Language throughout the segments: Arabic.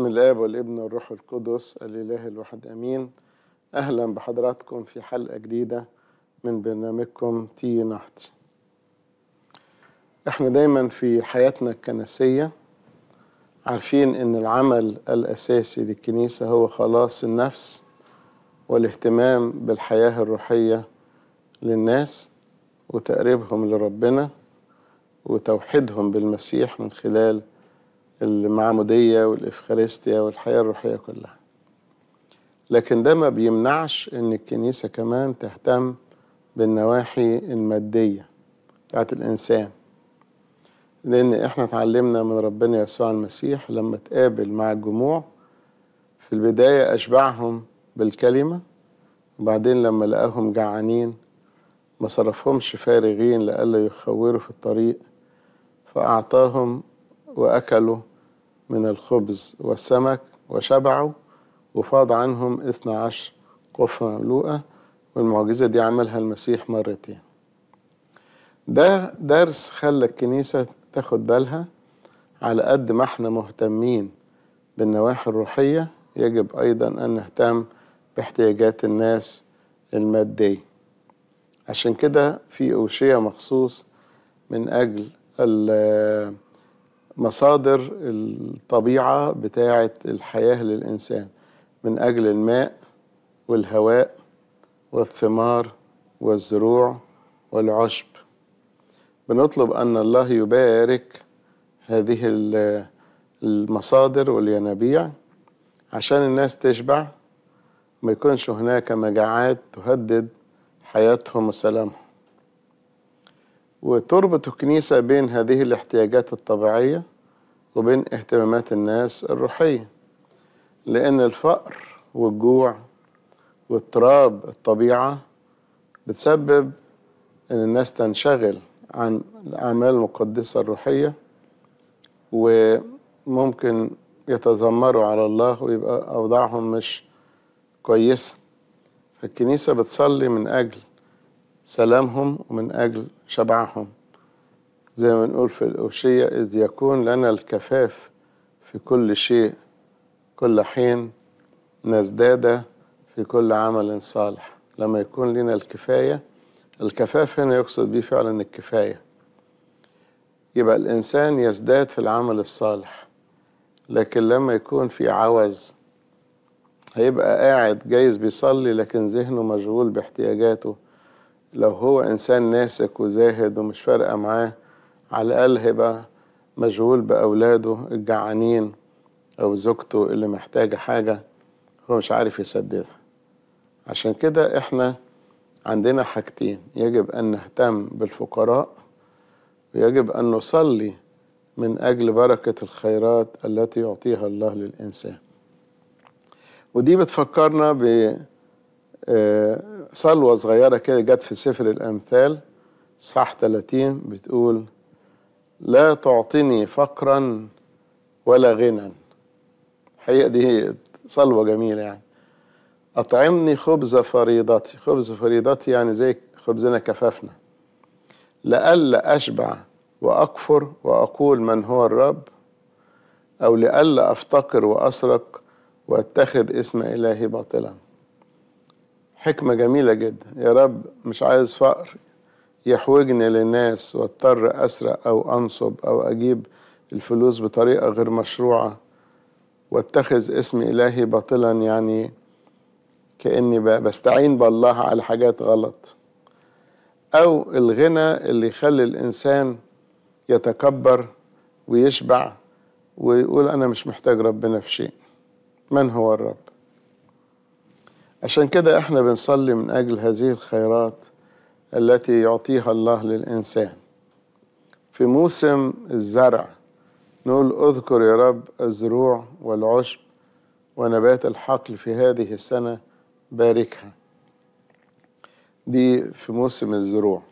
بسم الآب والابن والروح القدس الإله الواحد أمين أهلا بحضراتكم في حلقة جديدة من برنامجكم تي نحت احنا دايما في حياتنا الكنسية عارفين ان العمل الأساسي للكنيسة هو خلاص النفس والاهتمام بالحياة الروحية للناس وتقريبهم لربنا وتوحيدهم بالمسيح من خلال المعمودية والإفخارستيا والحياة الروحية كلها لكن ده ما بيمنعش إن الكنيسة كمان تهتم بالنواحي المادية بتاعت الإنسان لأن إحنا اتعلمنا من ربنا يسوع المسيح لما تقابل مع الجموع في البداية أشبعهم بالكلمة وبعدين لما لقاهم جعانين ما صرفهمش فارغين لألا يخوروا في الطريق فأعطاهم وأكلوا من الخبز والسمك وشبعوا وفاض عنهم اثنى عشر قفة مملوءة والمعجزة دي عملها المسيح مرتين ده درس خلى الكنيسة تاخد بالها على قد ما احنا مهتمين بالنواحي الروحية يجب أيضا أن نهتم باحتياجات الناس المادية عشان كده في أوشية مخصوص من أجل مصادر الطبيعة بتاعة الحياة للإنسان من أجل الماء والهواء والثمار والزروع والعشب بنطلب أن الله يبارك هذه المصادر والينابيع عشان الناس تشبع ما يكونش هناك مجاعات تهدد حياتهم وسلامهم وتربط الكنيسة بين هذه الاحتياجات الطبيعية وبين اهتمامات الناس الروحية لأن الفقر والجوع واضطراب الطبيعة بتسبب إن الناس تنشغل عن الأعمال المقدسة الروحية وممكن يتذمروا على الله ويبقى أوضاعهم مش كويسة فالكنيسة بتصلي من أجل سلامهم ومن أجل شبعهم زي ما نقول في الأوشية إذ يكون لنا الكفاف في كل شيء كل حين نزداد في كل عمل صالح لما يكون لنا الكفاية الكفاف هنا يقصد به فعلا الكفاية يبقى الإنسان يزداد في العمل الصالح لكن لما يكون في عوز هيبقى قاعد جايز بيصلي لكن ذهنه مشغول باحتياجاته لو هو إنسان ناسك وزاهد ومش فارقة معاه على الأقل هيبقى مشغول بأولاده الجعانين أو زوجته اللي محتاجة حاجة هو مش عارف يسددها عشان كده إحنا عندنا حاجتين يجب أن نهتم بالفقراء ويجب أن نصلي من أجل بركة الخيرات التي يعطيها الله للإنسان ودي بتفكرنا بصلوة آه، صغيرة كده جت في سفر الأمثال صح 30 بتقول لا تعطني فقرا ولا غنى الحقيقة دي صلوة جميلة يعني أطعمني خبز فريضتي خبز فريضتي يعني زي خبزنا كفافنا لئلا أشبع وأكفر وأقول من هو الرب أو لئلا أفتقر وأسرق وأتخذ اسم إلهي باطلا حكمة جميلة جدا يا رب مش عايز فقر يحوجني للناس واضطر أسرق أو أنصب أو أجيب الفلوس بطريقة غير مشروعة واتخذ اسم إلهي باطلا يعني كأني بستعين بالله على حاجات غلط أو الغنى اللي يخلي الإنسان يتكبر ويشبع ويقول أنا مش محتاج ربنا في شيء من هو الرب عشان كده احنا بنصلي من أجل هذه الخيرات التي يعطيها الله للإنسان في موسم الزرع نقول اذكر يا رب الزروع والعشب ونبات الحقل في هذه السنة باركها دي في موسم الزروع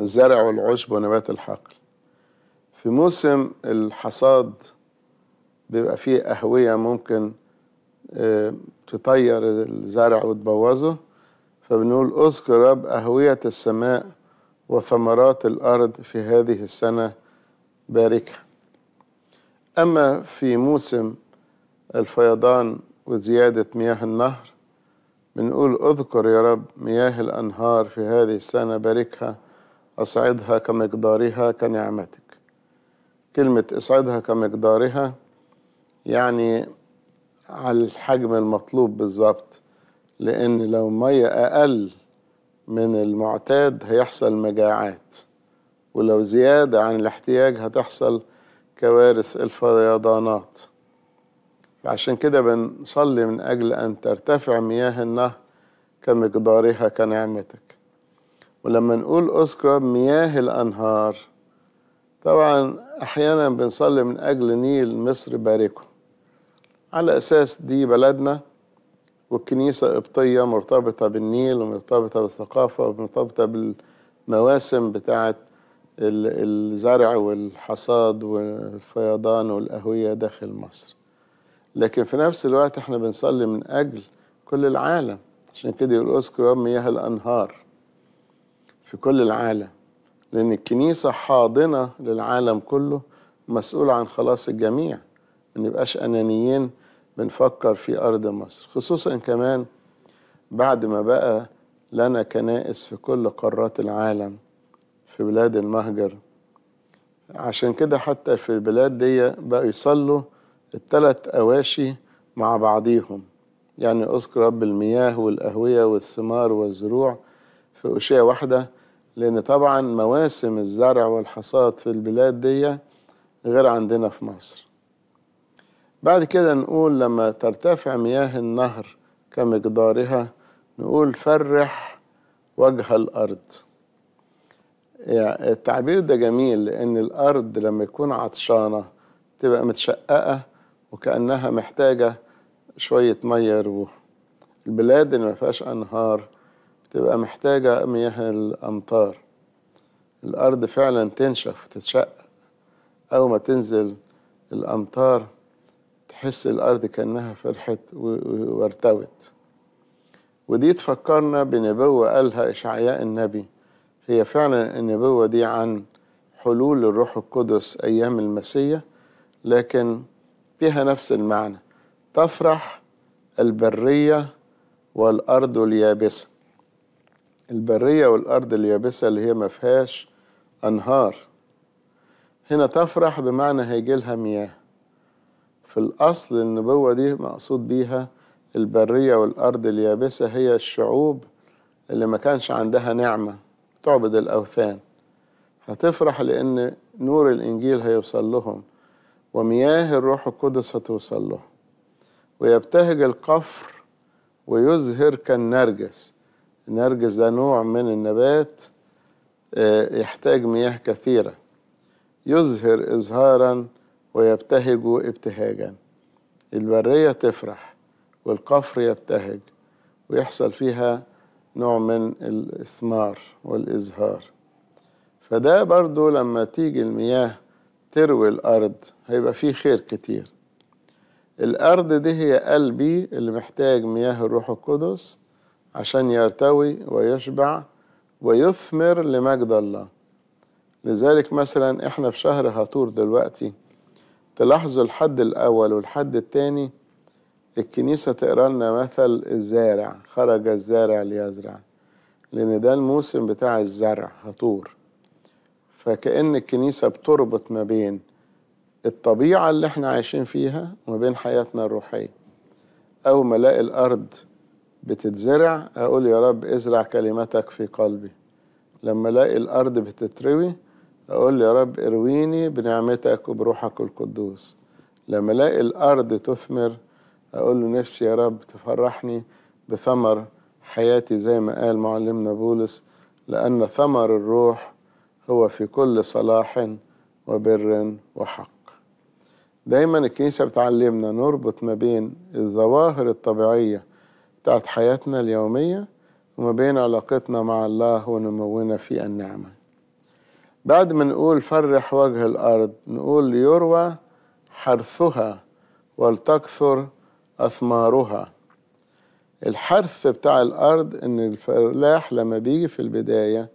الزرع والعشب ونبات الحقل في موسم الحصاد بيبقى فيه أهوية ممكن آه، تطير الزرع وتبوظه فبنقول اذكر رب أهوية السماء وثمرات الأرض في هذه السنة باركها أما في موسم الفيضان وزيادة مياه النهر بنقول اذكر يا رب مياه الأنهار في هذه السنة باركها أصعدها كمقدارها كنعمتك كلمة أصعدها كمقدارها يعني على الحجم المطلوب بالظبط لأن لو مية أقل من المعتاد هيحصل مجاعات ولو زيادة عن الاحتياج هتحصل كوارث الفيضانات عشان كده بنصلي من أجل أن ترتفع مياه النهر كمقدارها كنعمتك ولما نقول أذكر مياه الأنهار طبعا أحيانا بنصلي من أجل نيل مصر باركه على أساس دي بلدنا والكنيسة قبطية مرتبطة بالنيل ومرتبطة بالثقافة ومرتبطة بالمواسم بتاعة الزرع والحصاد والفيضان والأهوية داخل مصر لكن في نفس الوقت احنا بنصلي من أجل كل العالم عشان كده يقول اذكر يوم مياه الأنهار في كل العالم لأن الكنيسة حاضنة للعالم كله مسؤولة عن خلاص الجميع ما نبقاش أنانيين بنفكر في أرض مصر خصوصا كمان بعد ما بقى لنا كنائس في كل قارات العالم في بلاد المهجر عشان كده حتى في البلاد دي بقوا يصلوا التلات أواشي مع بعضيهم يعني أذكر رب المياه والأهوية والثمار والزروع في أشياء واحدة لأن طبعا مواسم الزرع والحصاد في البلاد دي غير عندنا في مصر بعد كده نقول لما ترتفع مياه النهر كمقدارها نقول فرح وجه الأرض يعني التعبير ده جميل لأن الأرض لما يكون عطشانة تبقى متشققة وكأنها محتاجة شوية مية يروح البلاد اللي ما فيهاش أنهار بتبقى محتاجة مياه الأمطار الأرض فعلا تنشف وتتشقق أول ما تنزل الأمطار حس الأرض كأنها فرحت وارتوت ودي تفكرنا بنبوة قالها إشعياء النبي هي فعلا النبوة دي عن حلول الروح القدس أيام المسيح لكن فيها نفس المعنى تفرح البرية والأرض اليابسة البرية والأرض اليابسة اللي هي مفيهاش أنهار هنا تفرح بمعنى هيجيلها مياه في الأصل النبوة دي مقصود بيها البرية والأرض اليابسة هي الشعوب اللي ما كانش عندها نعمة تعبد الأوثان هتفرح لأن نور الإنجيل هيوصل لهم ومياه الروح القدس هتوصل لهم ويبتهج القفر ويزهر كالنرجس النرجس ده نوع من النبات آه، يحتاج مياه كثيرة يزهر إزهاراً ويبتهج ابتهاجا البرية تفرح والقفر يبتهج ويحصل فيها نوع من الإثمار والإزهار فده برضو لما تيجي المياه تروي الأرض هيبقى فيه خير كتير الأرض دي هي قلبي اللي محتاج مياه الروح القدس عشان يرتوي ويشبع ويثمر لمجد الله لذلك مثلا احنا في شهر هطور دلوقتي تلاحظوا الحد الأول والحد الثاني الكنيسة تقرأ لنا مثل الزارع خرج الزارع ليزرع لأن ده الموسم بتاع الزرع هطور فكأن الكنيسة بتربط ما بين الطبيعة اللي احنا عايشين فيها وما بين حياتنا الروحية أول ما ألاقي الأرض بتتزرع أقول يا رب ازرع كلمتك في قلبي لما ألاقي الأرض بتتروي أقول يا رب ارويني بنعمتك وبروحك القدوس لما ألاقي الأرض تثمر أقول له نفسي يا رب تفرحني بثمر حياتي زي ما قال معلمنا بولس لأن ثمر الروح هو في كل صلاح وبر وحق دايما الكنيسة بتعلمنا نربط ما بين الظواهر الطبيعية بتاعت حياتنا اليومية وما بين علاقتنا مع الله ونمونا في النعمه بعد ما نقول فرح وجه الأرض نقول يروى حرثها ولتكثر أثمارها الحرث بتاع الأرض إن الفلاح لما بيجي في البداية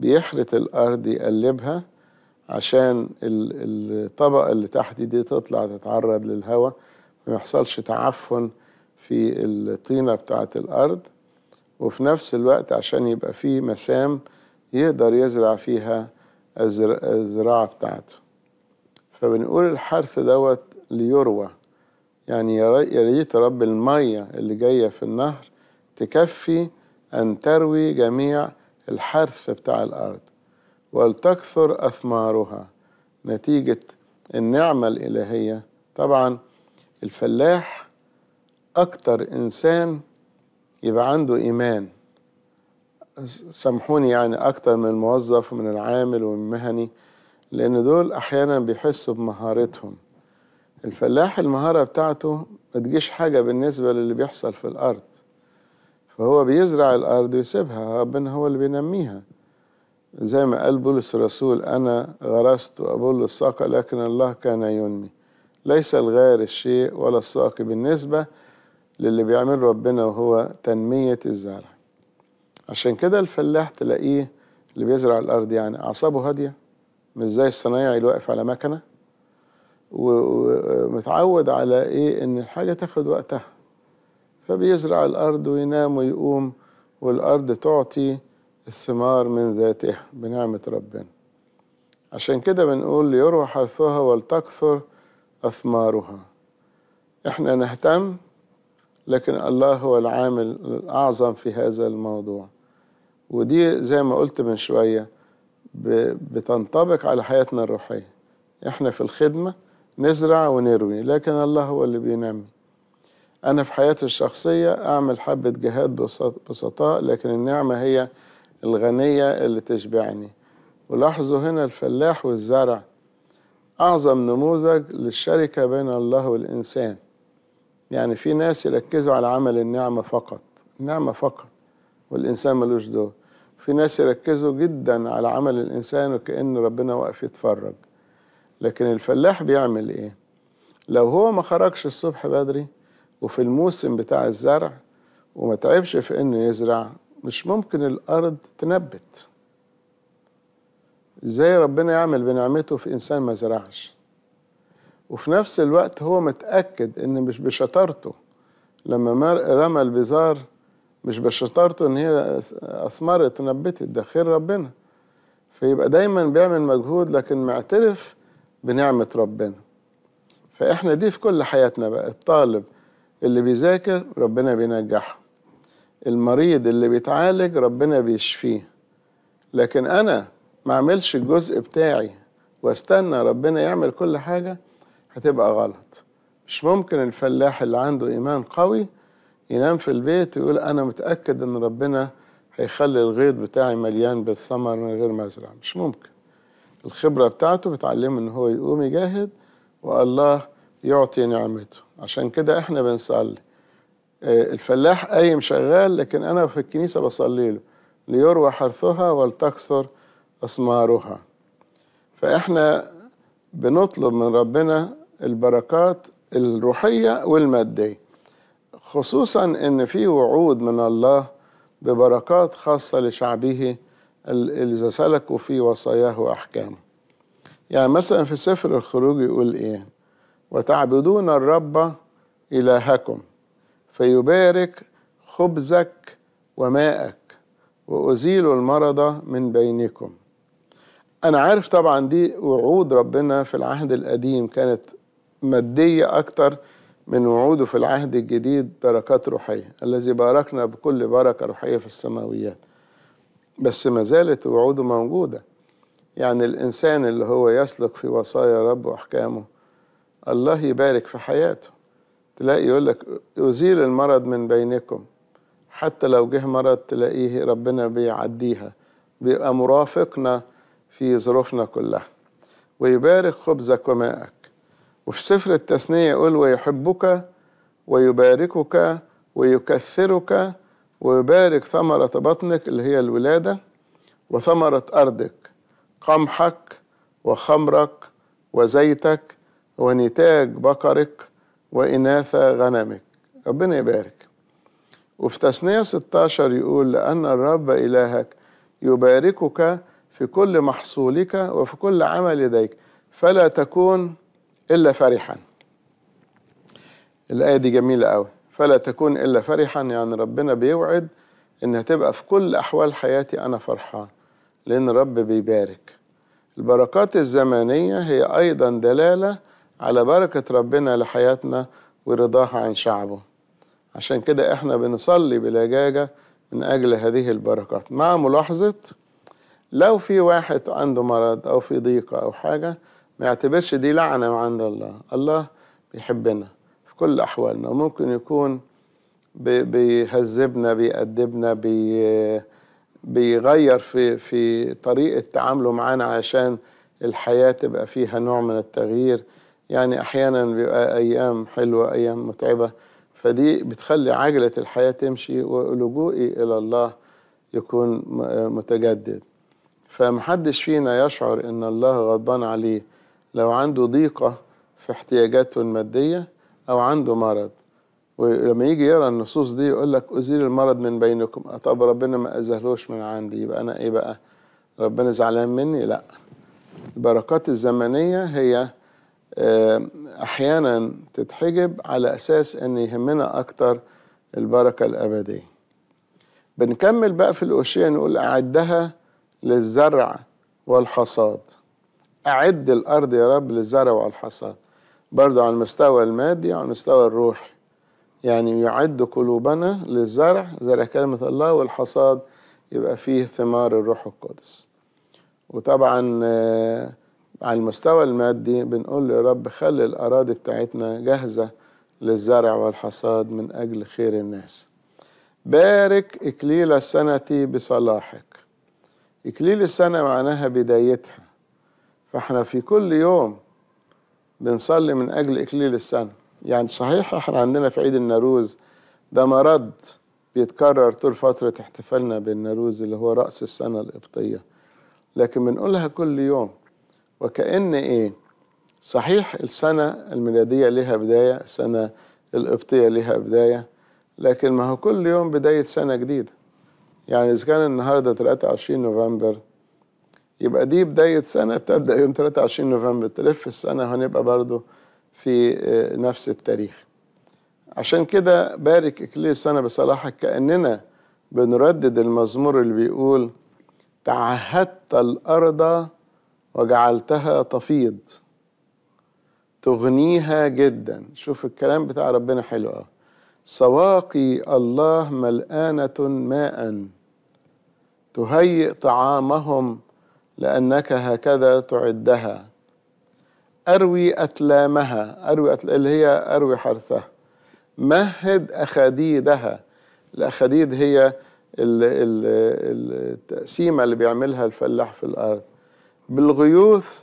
بيحرث الأرض يقلبها عشان الطبقة اللي تحت دي تطلع تتعرض للهواء ما يحصلش تعفن في الطينة بتاعة الأرض وفي نفس الوقت عشان يبقى فيه مسام يقدر يزرع فيها الزراعة بتاعته فبنقول الحرث دوت ليروى يعني يا ريت رب المية اللي جاية في النهر تكفي أن تروي جميع الحرث بتاع الأرض ولتكثر أثمارها نتيجة النعمة الإلهية طبعا الفلاح أكتر إنسان يبقى عنده إيمان سامحوني يعني أكتر من الموظف ومن العامل والمهني لأن دول أحيانا بيحسوا بمهارتهم الفلاح المهارة بتاعته ما تجيش حاجة بالنسبة للي بيحصل في الأرض فهو بيزرع الأرض ويسيبها ربنا هو اللي بينميها زي ما قال بولس الرسول أنا غرست وأبل الساق لكن الله كان ينمي ليس الغار الشيء ولا الساق بالنسبة للي بيعمل ربنا وهو تنمية الزرع عشان كده الفلاح تلاقيه اللي بيزرع الأرض يعني أعصابه هادية مش زي الصنايعي اللي واقف على مكنة ومتعود على إيه إن الحاجة تاخد وقتها فبيزرع الأرض وينام ويقوم والأرض تعطي الثمار من ذاتها بنعمة ربنا عشان كده بنقول ليروى حرثها ولتكثر أثمارها احنا نهتم لكن الله هو العامل الأعظم في هذا الموضوع ودي زي ما قلت من شوية بتنطبق على حياتنا الروحية احنا في الخدمة نزرع ونروي لكن الله هو اللي بينمي أنا في حياتي الشخصية أعمل حبة جهاد بسطاء لكن النعمة هي الغنية اللي تشبعني ولاحظوا هنا الفلاح والزرع أعظم نموذج للشركة بين الله والإنسان يعني في ناس يركزوا على عمل النعمة فقط النعمة فقط والإنسان ملوش دور في ناس يركزوا جدا على عمل الإنسان وكأن ربنا واقف يتفرج لكن الفلاح بيعمل إيه لو هو ما خرجش الصبح بدري وفي الموسم بتاع الزرع وما تعبش في إنه يزرع مش ممكن الأرض تنبت إزاي ربنا يعمل بنعمته في إنسان ما زرعش وفي نفس الوقت هو متأكد إن مش بشطارته لما رمى البزار مش بشطارته ان هي اثمرت ونبتت ده خير ربنا فيبقى دايما بيعمل مجهود لكن معترف بنعمة ربنا فاحنا دي في كل حياتنا بقى الطالب اللي بيذاكر ربنا بينجحه المريض اللي بيتعالج ربنا بيشفيه لكن انا ما اعملش الجزء بتاعي واستنى ربنا يعمل كل حاجة هتبقى غلط مش ممكن الفلاح اللي عنده ايمان قوي ينام في البيت ويقول أنا متأكد إن ربنا هيخلي الغيط بتاعي مليان بالثمر من غير ما أزرع مش ممكن الخبرة بتاعته بتعلمه إن هو يقوم يجاهد والله يعطي نعمته عشان كده إحنا بنصلي آه، الفلاح قايم شغال لكن أنا في الكنيسة بصلي له ليروى حرثها ولتكثر أثمارها فإحنا بنطلب من ربنا البركات الروحية والمادية خصوصا ان في وعود من الله ببركات خاصه لشعبه اذا سلكوا في وصاياه واحكامه يعني مثلا في سفر الخروج يقول ايه وتعبدون الرب الهكم فيبارك خبزك وماءك وأزيل المرض من بينكم أنا عارف طبعا دي وعود ربنا في العهد القديم كانت مادية أكتر من وعوده في العهد الجديد بركات روحية الذي باركنا بكل بركة روحية في السماويات بس ما زالت وعوده موجودة يعني الإنسان اللي هو يسلك في وصايا رب وأحكامه الله يبارك في حياته تلاقي يقول لك أزيل المرض من بينكم حتى لو جه مرض تلاقيه ربنا بيعديها بيبقى مرافقنا في ظروفنا كلها ويبارك خبزك وماءك وفي سفر التثنية يقول ويحبك ويباركك ويكثرك ويبارك ثمرة بطنك اللي هي الولادة وثمرة أرضك قمحك وخمرك وزيتك ونتاج بقرك وإناث غنمك ربنا يبارك وفي تثنية 16 يقول لأن الرب إلهك يباركك في كل محصولك وفي كل عمل يديك فلا تكون إلا فرحا الآية دي جميلة قوي فلا تكون إلا فرحا يعني ربنا بيوعد إنها تبقى في كل أحوال حياتي أنا فرحان لأن رب بيبارك البركات الزمنية هي أيضا دلالة على بركة ربنا لحياتنا ورضاها عن شعبه عشان كده إحنا بنصلي بلجاجة من أجل هذه البركات مع ملاحظة لو في واحد عنده مرض أو في ضيقة أو حاجة ما يعتبرش دي لعنة عند الله الله بيحبنا في كل أحوالنا وممكن يكون بيهذبنا بيأدبنا بي بيغير في في طريقة تعامله معانا عشان الحياة تبقى فيها نوع من التغيير يعني أحيانا بيبقى أيام حلوة أيام متعبة فدي بتخلي عجلة الحياة تمشي ولجوئي إلى الله يكون متجدد فمحدش فينا يشعر إن الله غضبان عليه لو عنده ضيقة في احتياجاته المادية أو عنده مرض ولما يجي يرى النصوص دي يقول لك أزيل المرض من بينكم أه، طب ربنا ما أزهلوش من عندي يبقى أنا إيه بقى ربنا زعلان مني لا البركات الزمنية هي آه، أحيانا تتحجب على أساس أن يهمنا أكتر البركة الأبدية بنكمل بقى في الأوشية نقول أعدها للزرع والحصاد أعد الأرض يا رب للزرع والحصاد برضو على المستوى المادي وعلى المستوى الروحي يعني يعد قلوبنا للزرع زرع كلمة الله والحصاد يبقى فيه ثمار الروح القدس وطبعا آه، على المستوى المادي بنقول له يا رب خلي الأراضي بتاعتنا جاهزة للزرع والحصاد من أجل خير الناس بارك إكليل السنة بصلاحك إكليل السنة معناها بدايتها فاحنا في كل يوم بنصلي من أجل إكليل السنة يعني صحيح احنا عندنا في عيد الناروز ده مرض بيتكرر طول فترة احتفالنا بالناروز اللي هو رأس السنة القبطية لكن بنقولها كل يوم وكأن إيه صحيح السنة الميلادية لها بداية السنة القبطية لها بداية لكن ما هو كل يوم بداية سنة جديدة يعني إذا كان النهاردة 23 نوفمبر يبقى دي بداية سنة بتبدأ يوم 23 نوفمبر تلف السنة هنبقى برضو في آه، نفس التاريخ عشان كده بارك إكليل سنة بصلاحك كأننا بنردد المزمور اللي بيقول تعهدت الأرض وجعلتها تفيض تغنيها جدا شوف الكلام بتاع ربنا حلو سواقي الله ملآنة ماء تهيئ طعامهم لأنك هكذا تعدها أروي أتلامها أروي أتل... اللي هي أروي حرثها مهد أخاديدها الأخاديد هي التقسيمة اللي بيعملها الفلاح في الأرض بالغيوث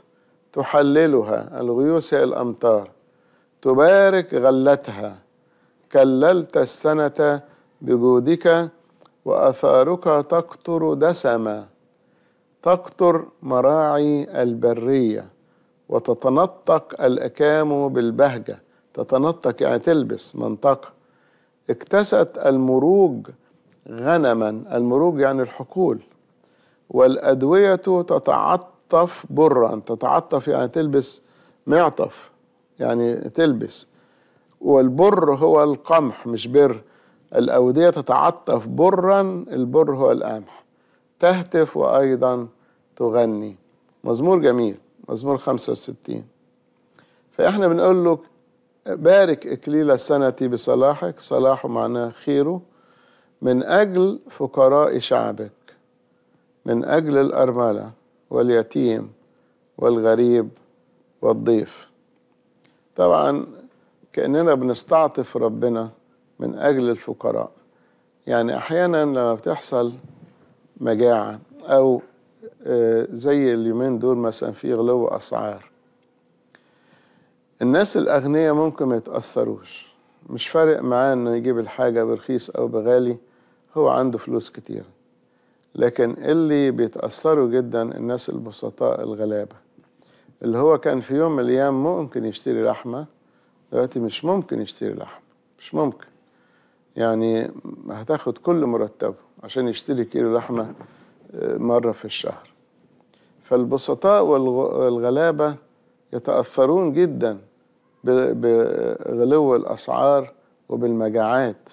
تحللها الغيوث هي الأمطار تبارك غلتها كللت السنة بجودك وأثارك تقطر دسما تقطر مراعي البرية وتتنطق الأكام بالبهجة تتنطق يعني تلبس منطقة اكتست المروج غنما المروج يعني الحقول والأدوية تتعطف برا تتعطف يعني تلبس معطف يعني تلبس والبر هو القمح مش بر الأودية تتعطف برا البر هو القمح تهتف وأيضا تغني مزمور جميل مزمور 65 فإحنا بنقول له بارك إكليل السنة بصلاحك صلاحه معناه خيره من أجل فقراء شعبك من أجل الأرملة واليتيم والغريب والضيف طبعا كأننا بنستعطف ربنا من أجل الفقراء يعني أحيانا لما بتحصل مجاعة أو آه، زي اليومين دول مثلا في غلو أسعار الناس الأغنياء ممكن ما يتأثروش مش فارق معاه إنه يجيب الحاجة برخيص أو بغالي هو عنده فلوس كتير لكن اللي بيتأثروا جدا الناس البسطاء الغلابة اللي هو كان في يوم من الأيام ممكن يشتري لحمة دلوقتي مش ممكن يشتري لحمة مش ممكن يعني هتاخد كل مرتبه عشان يشتري كيلو لحمة آه، مرة في الشهر فالبسطاء والغلابة يتأثرون جدا بغلو الأسعار وبالمجاعات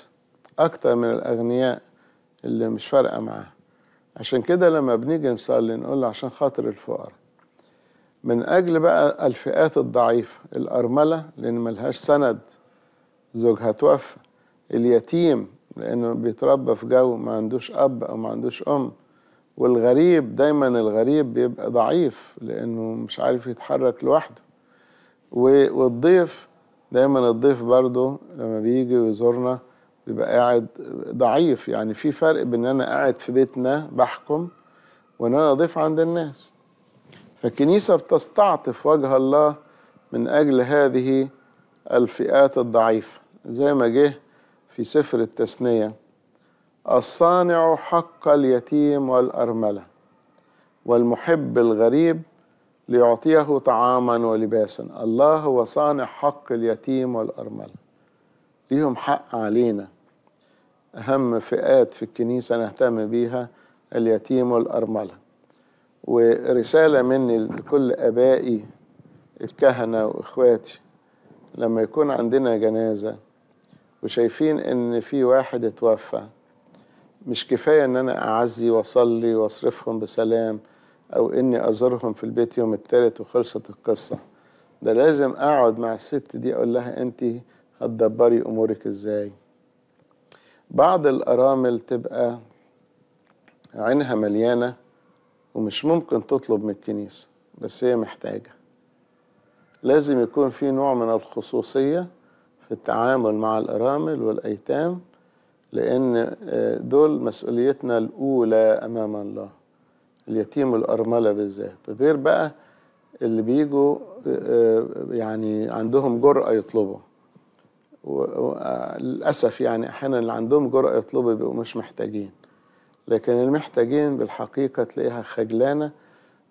أكتر من الأغنياء اللي مش فارقة معاه عشان كده لما بنيجي نصلي نقول عشان خاطر الفقراء من أجل بقى الفئات الضعيفة الأرملة لأن ملهاش سند زوجها توفى اليتيم لأنه بيتربى في جو ما عندوش أب أو ما عندوش أم والغريب دايما الغريب بيبقى ضعيف لأنه مش عارف يتحرك لوحده والضيف دايما الضيف برضه لما بيجي ويزورنا بيبقى قاعد ضعيف يعني في فرق بين أنا قاعد في بيتنا بحكم وإن أنا ضيف عند الناس فالكنيسة بتستعطف وجه الله من أجل هذه الفئات الضعيفة زي ما جه في سفر التثنية الصانع حق اليتيم والأرملة والمحب الغريب ليعطيه طعاما ولباسا الله هو صانع حق اليتيم والأرملة ليهم حق علينا أهم فئات في الكنيسة نهتم بيها اليتيم والأرملة ورسالة مني لكل أبائي الكهنة وإخواتي لما يكون عندنا جنازة وشايفين ان في واحد اتوفى مش كفاية ان انا اعزي واصلي واصرفهم بسلام او اني ازورهم في البيت يوم التالت وخلصت القصة ده لازم اقعد مع الست دي اقول لها انت هتدبري امورك ازاي بعض الارامل تبقى عينها مليانة ومش ممكن تطلب من الكنيسة بس هي محتاجة لازم يكون في نوع من الخصوصية في التعامل مع الأرامل والأيتام لأن آه، دول مسؤوليتنا الأولى أمام الله اليتيم والأرملة بالذات غير بقى اللي بيجوا آه، آه، يعني عندهم جرأة يطلبوا للأسف يعني أحيانا اللي عندهم جرأة يطلبوا بيبقوا مش محتاجين لكن المحتاجين بالحقيقة تلاقيها خجلانة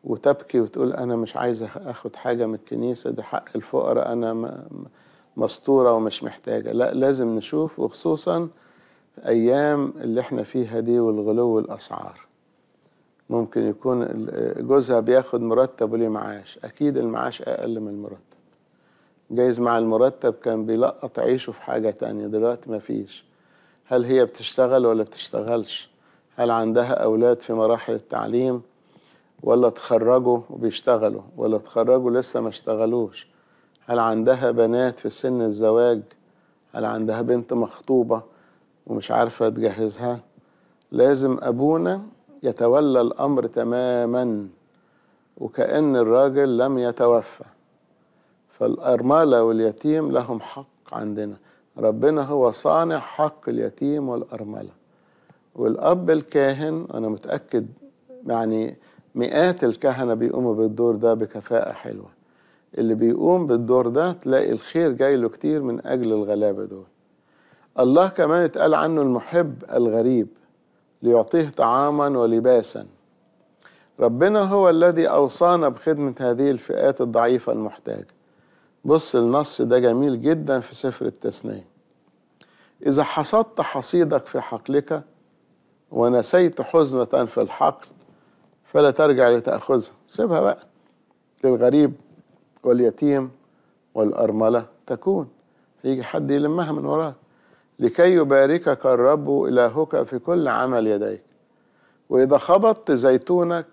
وتبكي وتقول أنا مش عايزة أخد حاجة من الكنيسة ده حق الفقراء أنا ما مستورة ومش محتاجة لا لازم نشوف وخصوصا أيام اللي احنا فيها دي والغلو الأسعار ممكن يكون جوزها بياخد مرتب وليه معاش أكيد المعاش أقل من المرتب جايز مع المرتب كان بيلقط عيشه في حاجة تانية دلوقتي مفيش هل هي بتشتغل ولا بتشتغلش هل عندها أولاد في مراحل التعليم ولا تخرجوا وبيشتغلوا ولا تخرجوا لسه ما اشتغلوش هل عندها بنات في سن الزواج هل عندها بنت مخطوبة ومش عارفة تجهزها لازم أبونا يتولى الأمر تماما وكأن الراجل لم يتوفى فالأرملة واليتيم لهم حق عندنا ربنا هو صانع حق اليتيم والأرملة والأب الكاهن أنا متأكد يعني مئات الكهنة بيقوموا بالدور ده بكفاءة حلوة اللي بيقوم بالدور ده تلاقي الخير جاي له كتير من أجل الغلابة دول الله كمان اتقال عنه المحب الغريب ليعطيه طعاما ولباسا ربنا هو الذي أوصانا بخدمة هذه الفئات الضعيفة المحتاجة بص النص ده جميل جدا في سفر التثنية إذا حصدت حصيدك في حقلك ونسيت حزمة في الحقل فلا ترجع لتأخذها سيبها بقى للغريب واليتيم والأرملة تكون يجي حد يلمها من وراك لكي يباركك الرب إلهك في كل عمل يديك وإذا خبطت زيتونك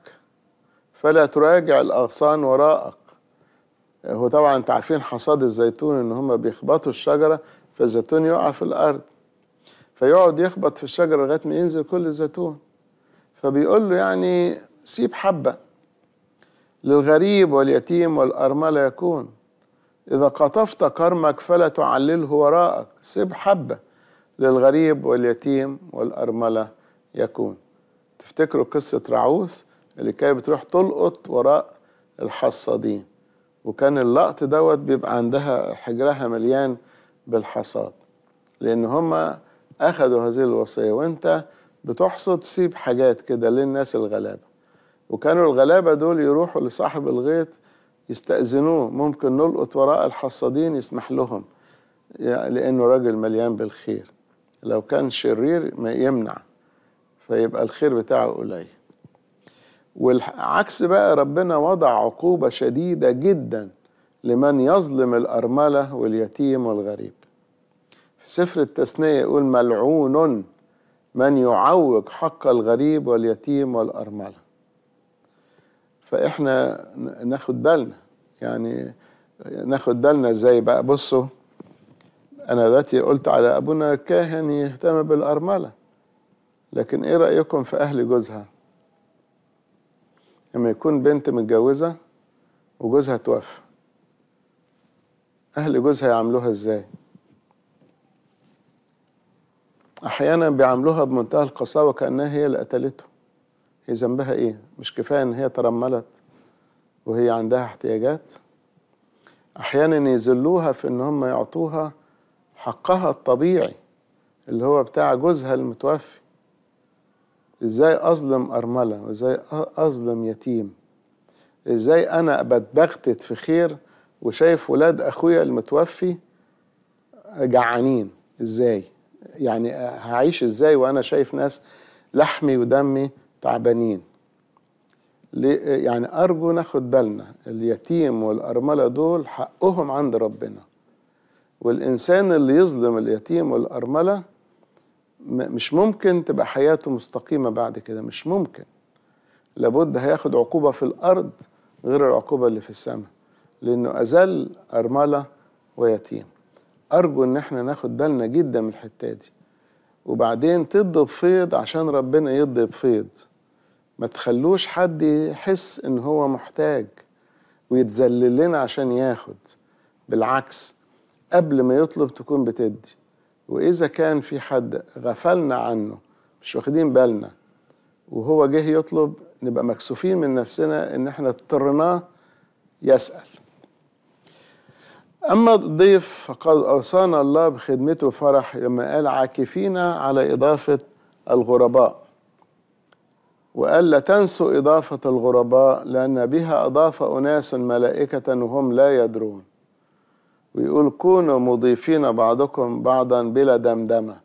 فلا تراجع الأغصان وراءك هو طبعا انت عارفين حصاد الزيتون ان هم بيخبطوا الشجرة فالزيتون يقع في الأرض فيقعد يخبط في الشجرة لغاية ما ينزل كل الزيتون فبيقول له يعني سيب حبة للغريب واليتيم والأرملة يكون إذا قطفت كرمك فلا تعلله وراءك سيب حبة للغريب واليتيم والأرملة يكون تفتكروا قصة رعوس اللي كانت بتروح تلقط وراء الحصادين وكان اللقط دوت بيبقى عندها حجرها مليان بالحصاد لأن هما أخذوا هذه الوصية وأنت بتحصد سيب حاجات كده للناس الغلابة وكانوا الغلابة دول يروحوا لصاحب الغيط يستأذنوه ممكن نلقط وراء الحصادين يسمح لهم لأنه راجل مليان بالخير لو كان شرير ما يمنع فيبقى الخير بتاعه قليل والعكس بقى ربنا وضع عقوبة شديدة جدا لمن يظلم الأرملة واليتيم والغريب في سفر التثنية يقول ملعون من يعوق حق الغريب واليتيم والأرملة فاحنا ناخد بالنا يعني ناخد بالنا ازاي بقى بصوا انا دلوقتي قلت على ابونا كاهن يهتم بالارمله لكن ايه رايكم في اهل جوزها لما يكون بنت متجوزه وجوزها توفى اهل جوزها يعاملوها ازاي احيانا بيعاملوها بمنتهى القساوه كانها هي اللي قتلته هي ذنبها ايه مش كفايه ان هي ترملت وهي عندها احتياجات احيانا يذلوها في ان هم يعطوها حقها الطبيعي اللي هو بتاع جوزها المتوفي ازاي اظلم ارمله وازاي اظلم يتيم ازاي انا بتبغتت في خير وشايف ولاد اخويا المتوفي جعانين ازاي يعني هعيش ازاي وانا شايف ناس لحمي ودمي تعبانين يعني أرجو ناخد بالنا اليتيم والأرملة دول حقهم عند ربنا والإنسان اللي يظلم اليتيم والأرملة مش ممكن تبقى حياته مستقيمة بعد كده مش ممكن لابد هياخد عقوبة في الأرض غير العقوبة اللي في السماء لأنه أزل أرملة ويتيم أرجو إن احنا ناخد بالنا جدا من الحتة دي وبعدين تضب فيض عشان ربنا يضب فيض ما تخلوش حد يحس ان هو محتاج ويتذلل لنا عشان ياخد بالعكس قبل ما يطلب تكون بتدي واذا كان في حد غفلنا عنه مش واخدين بالنا وهو جه يطلب نبقى مكسوفين من نفسنا ان احنا اضطرناه يسأل أما الضيف فقد أوصانا الله بخدمته فرح لما قال عاكفين على إضافة الغرباء وقال لا تنسوا إضافة الغرباء لأن بها أضاف أناس ملائكة وهم لا يدرون ويقول كونوا مضيفين بعضكم بعضا بلا دمدمة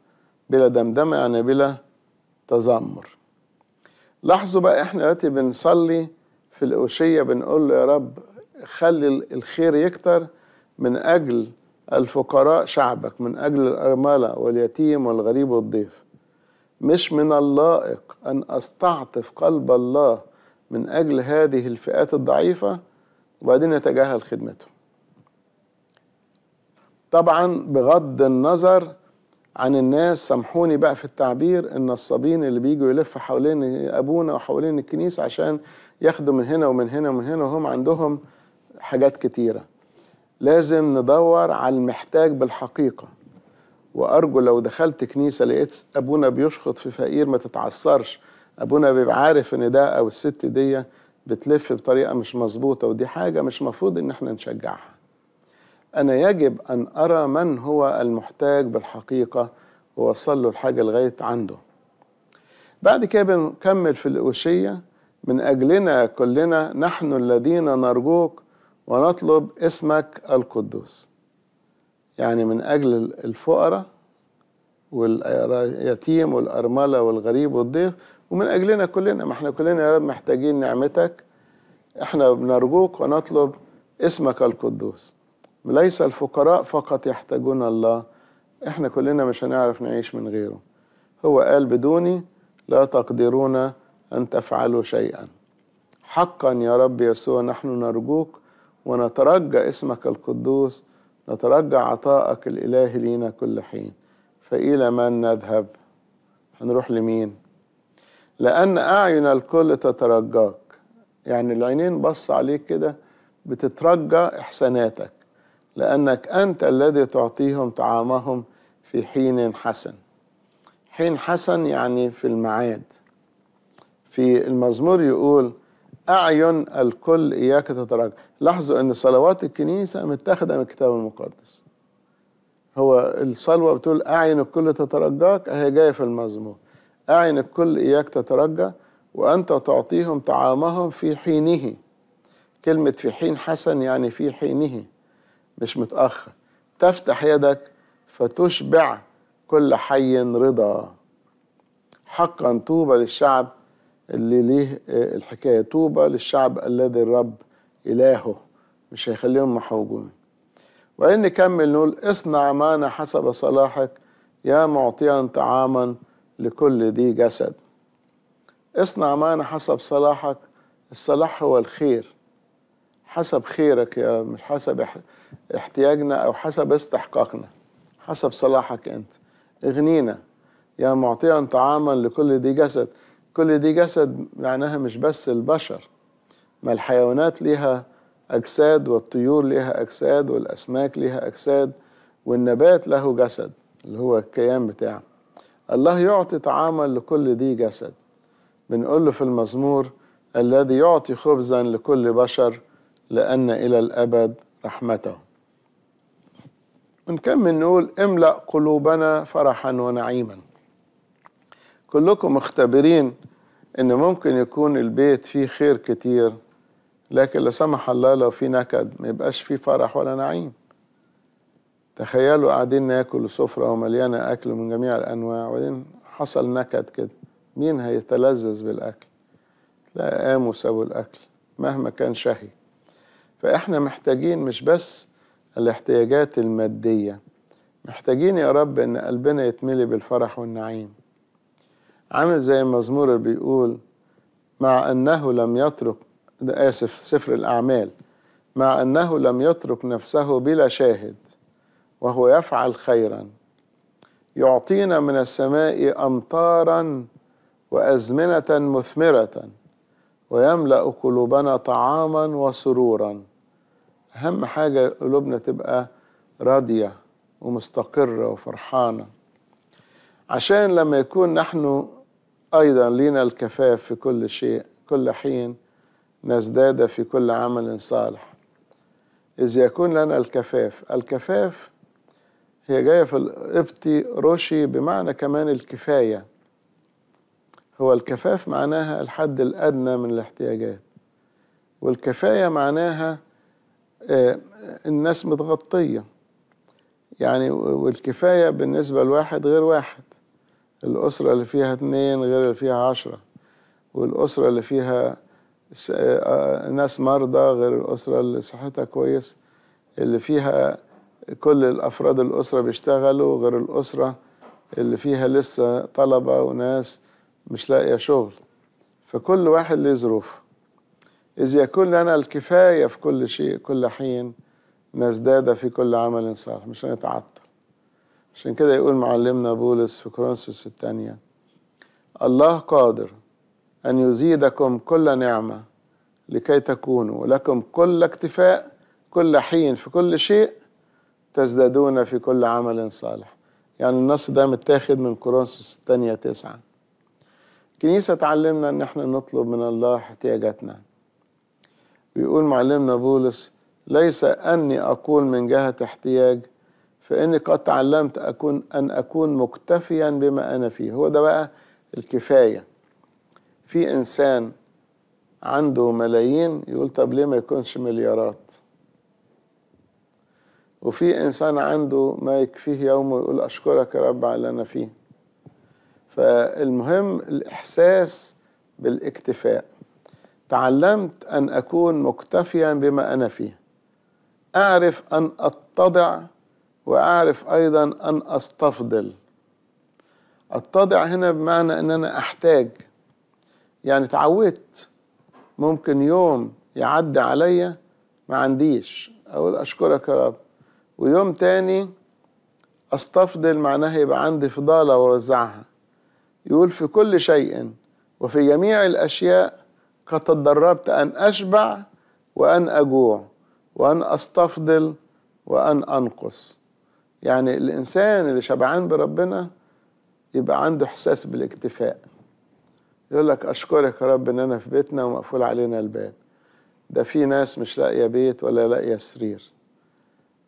بلا دمدمة يعني بلا تذمر لاحظوا بقى احنا دلوقتي بنصلي في الأوشية بنقول له يا رب خلي الخير يكتر من أجل الفقراء شعبك من أجل الأرملة واليتيم والغريب والضيف مش من اللائق أن أستعطف قلب الله من أجل هذه الفئات الضعيفة وبعدين يتجاهل خدمته طبعا بغض النظر عن الناس سامحوني بقى في التعبير النصابين اللي بيجوا يلفوا حوالين ابونا وحوالين الكنيسه عشان ياخدوا من هنا ومن هنا ومن هنا وهم عندهم حاجات كتيره لازم ندور على المحتاج بالحقيقه وأرجو لو دخلت كنيسة لقيت أبونا بيشخط في فقير ما تتعثرش أبونا بيبقى عارف إن ده أو الست دي بتلف بطريقة مش مظبوطة ودي حاجة مش مفروض إن احنا نشجعها أنا يجب أن أرى من هو المحتاج بالحقيقة ووصل له الحاجة لغاية عنده بعد كده بنكمل في الأوشية من أجلنا كلنا نحن الذين نرجوك ونطلب اسمك القدوس يعني من أجل الفقراء واليتيم والأرملة والغريب والضيف ومن أجلنا كلنا ما احنا كلنا يا رب محتاجين نعمتك احنا بنرجوك ونطلب اسمك القدوس ليس الفقراء فقط يحتاجون الله احنا كلنا مش هنعرف نعيش من غيره هو قال بدوني لا تقدرون أن تفعلوا شيئا حقا يا رب يسوع نحن نرجوك ونترجى اسمك القدوس نترجى عطاءك الإلهي لينا كل حين فإلى من نذهب هنروح لمين لأن أعين الكل تترجاك يعني العينين بص عليك كده بتترجى إحساناتك لأنك أنت الذي تعطيهم طعامهم في حين حسن حين حسن يعني في المعاد في المزمور يقول أعين الكل إياك تتراجع لاحظوا أن صلوات الكنيسة متاخدة من الكتاب المقدس هو الصلوة بتقول أعين الكل تترجاك هي جاية في المزمور أعين الكل إياك تترجى وأنت تعطيهم طعامهم في حينه كلمة في حين حسن يعني في حينه مش متأخر تفتح يدك فتشبع كل حي رضا حقا طوبى للشعب اللي ليه آه، الحكاية طوبى للشعب الذي الرب إلهه مش هيخليهم محوجون وإن نكمل نقول اصنع معنا حسب صلاحك يا معطيا طعاما لكل ذي جسد اصنع معنا حسب صلاحك الصلاح هو الخير حسب خيرك يا مش حسب احتياجنا أو حسب استحقاقنا حسب صلاحك أنت اغنينا يا معطيا طعاما لكل ذي جسد كل دي جسد معناها مش بس البشر ما الحيوانات ليها أجساد والطيور ليها أجساد والأسماك ليها أجساد والنبات له جسد اللي هو الكيان بتاعه الله يعطي طعاما لكل دي جسد بنقول له في المزمور الذي يعطي خبزا لكل بشر لأن إلى الأبد رحمته ونكمل نقول املأ قلوبنا فرحا ونعيما كلكم مختبرين ان ممكن يكون البيت فيه خير كتير لكن لا سمح الله لو في نكد ما يبقاش فيه فرح ولا نعيم تخيلوا قاعدين ناكل سفرة ومليانة أكل من جميع الأنواع وبعدين حصل نكد كده مين هيتلذذ بالأكل؟ لا قاموا سابوا الأكل مهما كان شهي فإحنا محتاجين مش بس الاحتياجات المادية محتاجين يا رب إن قلبنا يتملي بالفرح والنعيم عامل زي المزمور اللي بيقول مع أنه لم يترك آسف سفر الأعمال مع أنه لم يترك نفسه بلا شاهد وهو يفعل خيرا يعطينا من السماء أمطارا وأزمنة مثمرة ويملأ قلوبنا طعاما وسرورا أهم حاجة قلوبنا تبقى راضية ومستقرة وفرحانة عشان لما يكون نحن أيضا لنا الكفاف في كل شيء كل حين نزداد في كل عمل صالح إذ يكون لنا الكفاف الكفاف هي جاية في الإبتي روشي بمعنى كمان الكفاية هو الكفاف معناها الحد الأدنى من الاحتياجات والكفاية معناها آه، الناس متغطية يعني والكفاية بالنسبة لواحد غير واحد الأسرة اللي فيها اتنين غير اللي فيها عشرة والأسرة اللي فيها آه، آه، ناس مرضى غير الأسرة اللي صحتها كويس اللي فيها كل الأفراد الأسرة بيشتغلوا غير الأسرة اللي فيها لسه طلبة وناس مش لاقية شغل فكل واحد له ظروف إذ يكون لنا الكفاية في كل شيء كل حين نزداد في كل عمل صالح مش هنتعطل عشان كده يقول معلمنا بولس في كورنثوس الثانية الله قادر أن يزيدكم كل نعمة لكي تكونوا لكم كل اكتفاء كل حين في كل شيء تزدادون في كل عمل صالح يعني النص ده متاخد من كورنثوس الثانية تسعة الكنيسة تعلمنا ان احنا نطلب من الله احتياجاتنا ويقول معلمنا بولس ليس أني أقول من جهة احتياج فإني قد تعلمت أكون أن أكون مكتفيا بما أنا فيه هو ده بقى الكفاية في إنسان عنده ملايين يقول طب ليه ما يكونش مليارات وفي إنسان عنده ما يكفيه يومه يقول أشكرك يا رب على اللي أنا فيه فالمهم الإحساس بالاكتفاء تعلمت أن أكون مكتفيا بما أنا فيه أعرف أن أتضع وأعرف أيضا أن أستفضل أتضع هنا بمعنى أن أنا أحتاج يعني تعودت ممكن يوم يعدي عليا ما عنديش أقول أشكرك يا رب ويوم تاني أستفضل معناها يبقى عندي فضالة وأوزعها يقول في كل شيء وفي جميع الأشياء قد تدربت أن أشبع وأن أجوع وأن أستفضل وأن أنقص يعني الإنسان اللي شبعان بربنا يبقى عنده إحساس بالاكتفاء يقول لك أشكرك يا رب إن أنا في بيتنا ومقفول علينا الباب ده في ناس مش لاقية بيت ولا لاقية سرير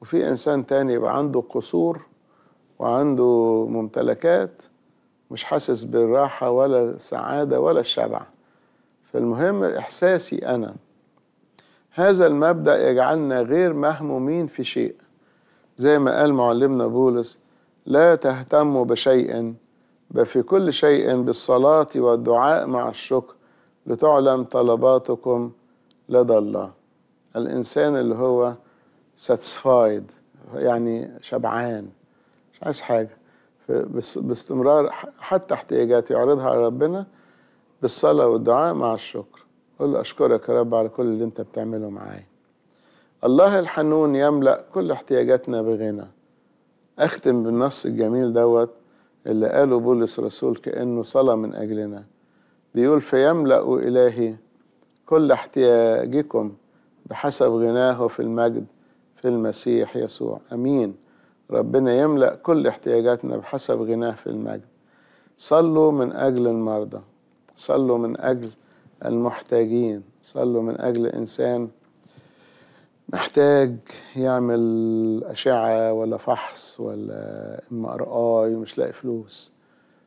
وفي إنسان تاني يبقى عنده قصور وعنده ممتلكات مش حاسس بالراحة ولا السعادة ولا الشبع فالمهم إحساسي أنا هذا المبدأ يجعلنا غير مهمومين في شيء زي ما قال معلمنا بولس لا تهتموا بشيء بل في كل شيء بالصلاة والدعاء مع الشكر لتعلم طلباتكم لدى الله الإنسان اللي هو ساتسفايد يعني شبعان مش عايز حاجة باستمرار حتى احتياجاته يعرضها على ربنا بالصلاة والدعاء مع الشكر قول له أشكرك يا رب على كل اللي أنت بتعمله معايا الله الحنون يملأ كل احتياجاتنا بغنى أختم بالنص الجميل دوت اللي قاله بولس رسول كأنه صلى من أجلنا بيقول فيملأ إلهي كل احتياجكم بحسب غناه في المجد في المسيح يسوع أمين ربنا يملأ كل احتياجاتنا بحسب غناه في المجد صلوا من أجل المرضى صلوا من أجل المحتاجين صلوا من أجل إنسان محتاج يعمل أشعة ولا فحص ولا ام ار اي ومش لاقي فلوس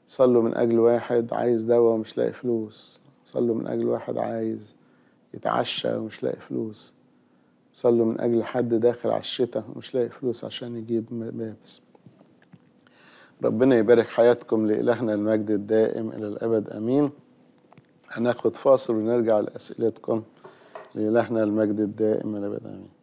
صلوا من أجل واحد عايز دواء ومش لاقي فلوس صلوا من أجل واحد عايز يتعشى ومش لاقي فلوس صلوا من أجل حد داخل على الشتاء ومش لاقي فلوس عشان يجيب ملابس ربنا يبارك حياتكم لإلهنا المجد الدائم إلى الأبد أمين هناخد فاصل ونرجع لأسئلتكم لإلهنا المجد الدائم إلى الأبد أمين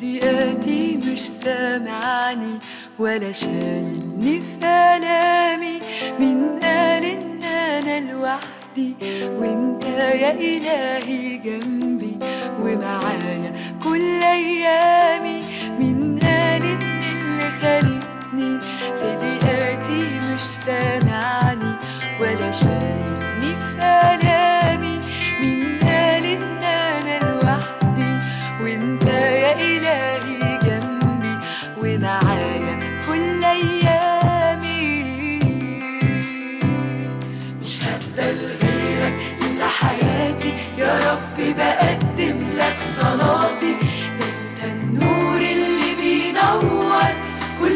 ضيقاتي مش سامعني ولا شايلني في آلامي مين قال إن أنا لوحدي وإنت يا إلهي جنبي ومعايا كل أيامي مين قال إن اللي خلقني في ضيقاتي مش سامعني ولا شايلني في آلامي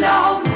alone.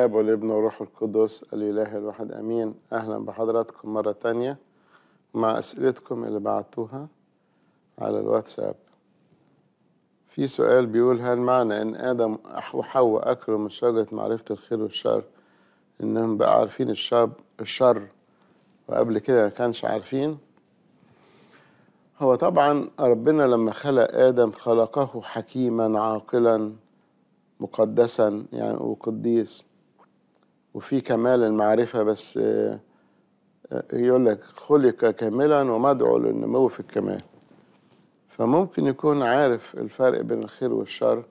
الآب والابن والروح القدس الإله الواحد أمين أهلا بحضراتكم مرة تانية مع أسئلتكم اللي بعتوها على الواتساب في سؤال بيقول هل معنى إن آدم وحواء أكلوا من شجرة معرفة الخير والشر إنهم بقى عارفين الشر الشر وقبل كده ما كانش عارفين هو طبعا ربنا لما خلق آدم خلقه حكيما عاقلا مقدسا يعني وقديس وفي كمال المعرفة بس آه، آه، يقول لك خلق كاملا ومدعو للنمو في الكمال فممكن يكون عارف الفرق بين الخير والشر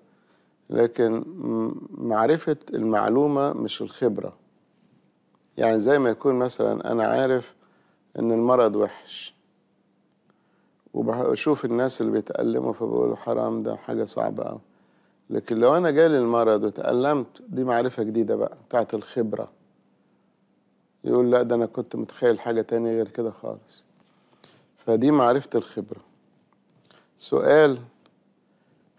لكن معرفة المعلومة مش الخبرة يعني زي ما يكون مثلا أنا عارف إن المرض وحش وبشوف الناس اللي بيتألموا فبقولوا حرام ده حاجة صعبة أوي لكن لو أنا جالي المرض وتألمت دي معرفة جديدة بقى بتاعت الخبرة يقول لا ده أنا كنت متخيل حاجة تانية غير كده خالص فدي معرفة الخبرة سؤال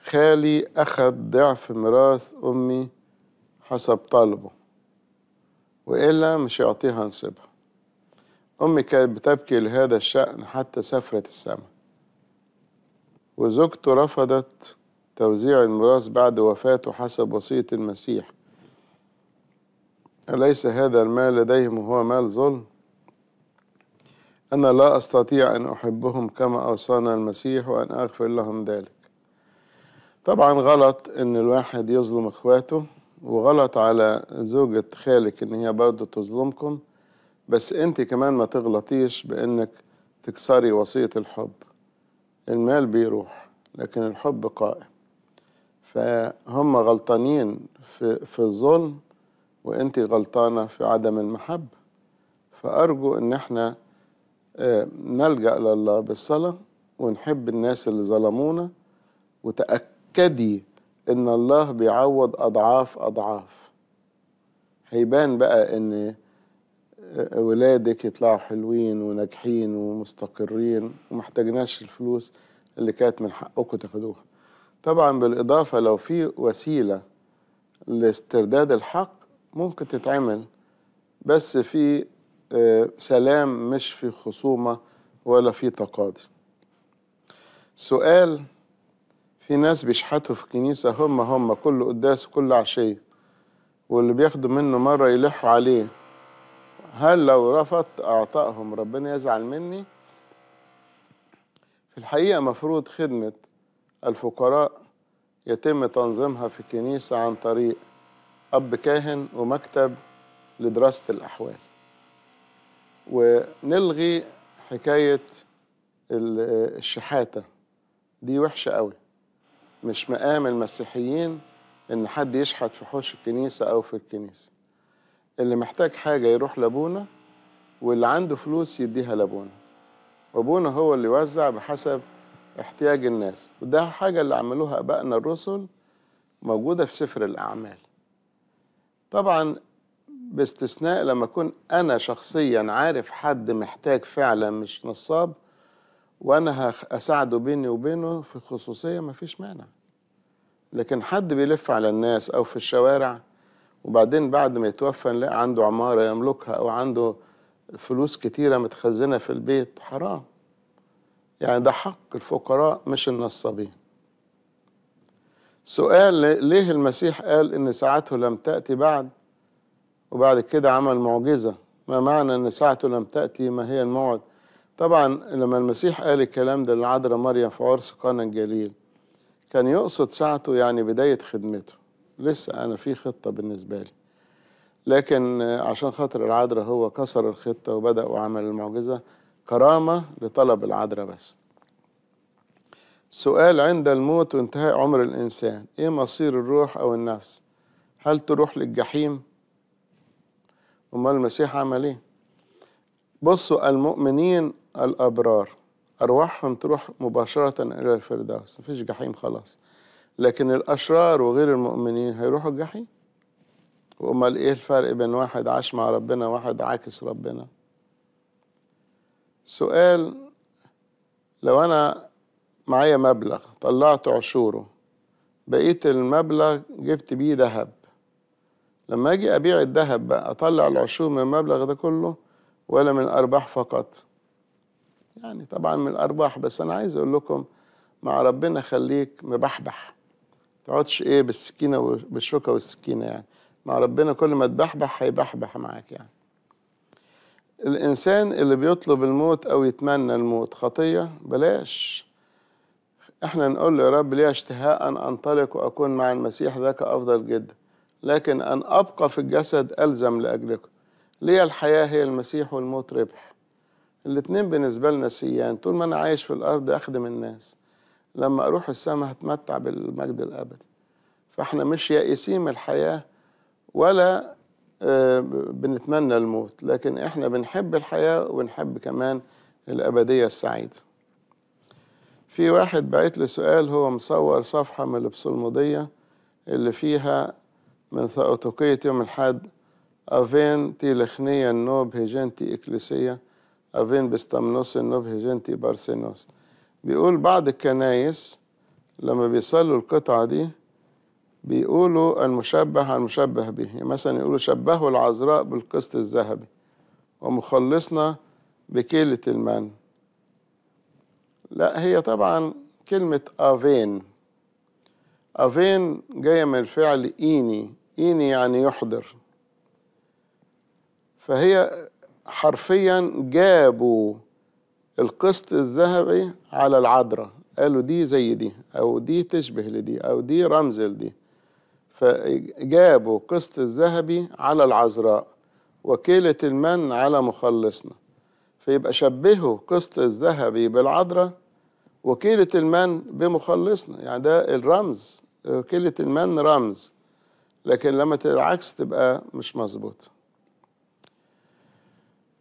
خالي أخذ ضعف ميراث أمي حسب طلبه وإلا مش يعطيها نصيبها أمي كانت بتبكي لهذا الشأن حتى سافرت السماء وزوجته رفضت توزيع الميراث بعد وفاته حسب وصية المسيح أليس هذا المال لديهم هو مال ظلم؟ أنا لا أستطيع أن أحبهم كما أوصانا المسيح وأن أغفر لهم ذلك طبعا غلط أن الواحد يظلم إخواته وغلط على زوجة خالك أن هي برضه تظلمكم بس أنت كمان ما تغلطيش بأنك تكسري وصية الحب المال بيروح لكن الحب قائم فهم غلطانين في, في الظلم وانت غلطانة في عدم المحبة فأرجو ان احنا آه، نلجأ لله بالصلاة ونحب الناس اللي ظلمونا وتأكدي ان الله بيعوض أضعاف أضعاف هيبان بقى ان آه، ولادك يطلعوا حلوين وناجحين ومستقرين ومحتاجناش الفلوس اللي كانت من حقكم تاخدوها طبعا بالإضافة لو في وسيلة لاسترداد الحق ممكن تتعمل بس في آه، سلام مش في خصومة ولا في تقاضي سؤال في ناس بيشحتوا في الكنيسة هم هم كل قداس كل عشية واللي بياخدوا منه مرة يلحوا عليه هل لو رفضت أعطائهم ربنا يزعل مني؟ في الحقيقة مفروض خدمة الفقراء يتم تنظيمها في الكنيسة عن طريق أب كاهن ومكتب لدراسة الأحوال ونلغي حكاية الشحاتة دي وحشة قوي مش مقام المسيحيين إن حد يشحت في حوش الكنيسة أو في الكنيسة اللي محتاج حاجة يروح لأبونا واللي عنده فلوس يديها لأبونا وأبونا هو اللي يوزع بحسب احتياج الناس وده حاجة اللي عملوها أبائنا الرسل موجودة في سفر الأعمال طبعا باستثناء لما أكون أنا شخصيا عارف حد محتاج فعلا مش نصاب وأنا أساعده بيني وبينه في خصوصية مفيش مانع لكن حد بيلف على الناس أو في الشوارع وبعدين بعد ما يتوفى نلاقي عنده عمارة يملكها أو عنده فلوس كتيرة متخزنة في البيت حرام يعني ده حق الفقراء مش النصابين سؤال ليه المسيح قال ان ساعته لم تأتي بعد وبعد كده عمل معجزة ما معنى ان ساعته لم تأتي ما هي الموعد طبعا لما المسيح قال الكلام ده للعذراء مريم في عرس قانا الجليل كان يقصد ساعته يعني بداية خدمته لسه أنا في خطة بالنسبة لي لكن عشان خاطر العذراء هو كسر الخطة وبدأ وعمل المعجزة كرامة لطلب العذراء بس سؤال عند الموت وانتهاء عمر الإنسان إيه مصير الروح أو النفس هل تروح للجحيم أمال المسيح عمل إيه بصوا المؤمنين الأبرار أرواحهم تروح مباشرة إلى الفردوس مفيش جحيم خلاص لكن الأشرار وغير المؤمنين هيروحوا الجحيم وأمال إيه الفرق بين واحد عاش مع ربنا وواحد عاكس ربنا سؤال لو أنا معايا مبلغ طلعت عشوره بقيت المبلغ جبت بيه ذهب لما أجي أبيع الذهب بقى أطلع العشور من المبلغ ده كله ولا من الأرباح فقط يعني طبعا من الأرباح بس أنا عايز أقول لكم مع ربنا خليك مبحبح تقعدش إيه بالسكينة بالشوكة والسكينة يعني مع ربنا كل ما تبحبح هيبحبح معاك يعني الإنسان اللي بيطلب الموت أو يتمنى الموت خطية بلاش احنا نقول يا رب لي اشتهاء أن أنطلق وأكون مع المسيح ذاك أفضل جدا لكن أن أبقى في الجسد ألزم لأجلكم لي الحياة هي المسيح والموت ربح الاتنين بالنسبة لنا سيان طول ما أنا عايش في الأرض أخدم الناس لما أروح السماء هتمتع بالمجد الأبدي فاحنا مش يائسين من الحياة ولا آه، بنتمنى الموت لكن احنا بنحب الحياة ونحب كمان الأبدية السعيدة في واحد بعت لي سؤال هو مصور صفحة من البسلمودية اللي فيها من ثأوتوقية يوم الحد أفين لخنية النوب هجنتي إكليسية أفين بستمنوس النوب هجنتي بارسينوس بيقول بعض الكنايس لما بيصلوا القطعة دي بيقولوا المشبه عن المشبه به يعني مثلا يقولوا شبهوا العذراء بالقسط الذهبي ومخلصنا بكيلة المن لا هي طبعا كلمة أفين أفين جاية من الفعل إيني إيني يعني يحضر فهي حرفيا جابوا القسط الذهبي على العذراء قالوا دي زي دي أو دي تشبه لدي أو دي رمز لدي فجابوا قسط الذهبي على العذراء وكيلة المن على مخلصنا فيبقى شبهوا قسط الذهبي بالعذراء وكيلة المن بمخلصنا يعني ده الرمز وكيلة المن رمز لكن لما العكس تبقى مش مظبوط